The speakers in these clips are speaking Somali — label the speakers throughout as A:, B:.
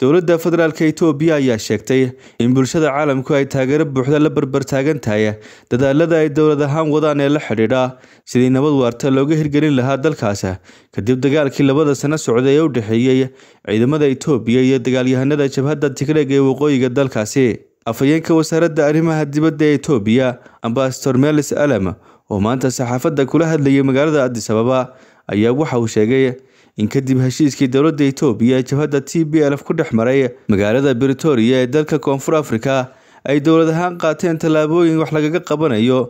A: dowladda federaalk etoobiya ayaa sheegtay in bulshada caalamku ay taageero buuxda la barbartaagan tahay dadaalada ay dowlad ahaan wadaan ee la xidhiidha sidii nabad waarta looga hirgelin lahaa dalkaas kadib dagaalkii labada sano socday ee u dhexeeyey ciidamada etoobiya iyo dagaalyahanada jabhadda tigreeg ee waqooyiga dalkaasi afhayeenka wasaaradda arrimaha dibadda ee etoobiya ambasador melis alam oo maanta saxaafadda kula hadlayay magaalada adis ababa ayaa waxa uu sheegay in kadib heshiiskii dowladda etoobiya ee jabhadda t b l f ku dhex maray magaalada britoriya ee dalka koonfur africa ay dowlad ahaan qaateen tallaabooyin wax lagaga qabanayo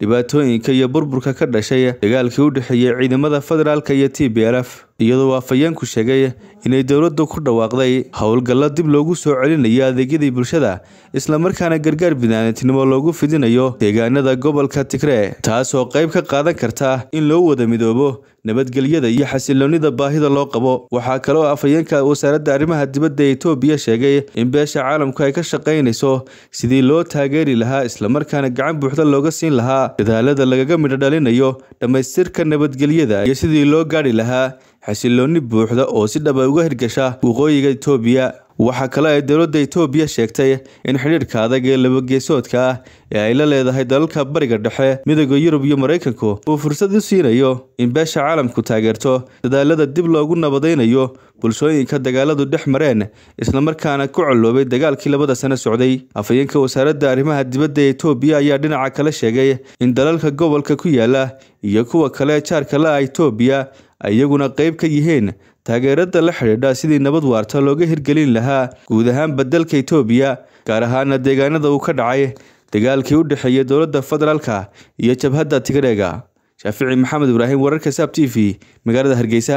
A: dhibaatooyinka iyo burburka ka dhashay dagaalkii u dhexeeyey ciidamada federaalk iyo t b l f iyadoo afhayeenku sheegay inay dowladdu ku dhawaaqday howlgallo dib loogu soo celinayo adeegyadii bulshada islamarkaana gargaar binaanidnimo loogu fidinayo deegaanada gobolka tigree taasoo qayb ka qaadan karta in loo wada midoobo nabadgelyada iyo xasiloonnida baahida loo qabo waxaa kaloo afhayeenka wasaaradda arrimaha dibadda ee etoobiya sheegay in beesha caalamku ay ka shaqaynayso sidii loo taageeri lahaa islamarkaana gacan buuxda looga siin lahaa dadaalada lagaga midho dhalinayo dhammaystirka nabadgelyada iyo sidii loo gaadhi lahaa xasilooni buuxda oo si dhaba ah uga hirgasha waqooyiga itoobiya waxaa kale ay dawladda itoobiya sheegtay in xidhiirhka adag ee labageesoodka ah ee ay la leedahay dalalka bariga dhexe midooda yurub iyo maraykanku uu fursad u siinayo in beesha caalamku taageerto dadaalada dib loogu nabadaynayo bulshooyinka dagaaladu dhex mareen islamarkaana ku coloobay dagaalkii labada sano socday afhayeenka wasaaradda arrimaha dibadda ee itoobiya ayaa dhinaca kale sheegay in dalalka gobolka ku yaala iyo kuwa kale jaarka la-ah itoobiya ay qayb ka yihiin taageerada la xidhiidha sidii nabad waarta looga hirgelin lahaa guud ahaan badalka etoobiya gaar ahaana deegaanada uu ka dhacay dagaalkii u dhexeeyay dowladda federaalka iyo jabhadda tigreega shaafici maxamed ibraahim wararka saab t v magaalada hargeysa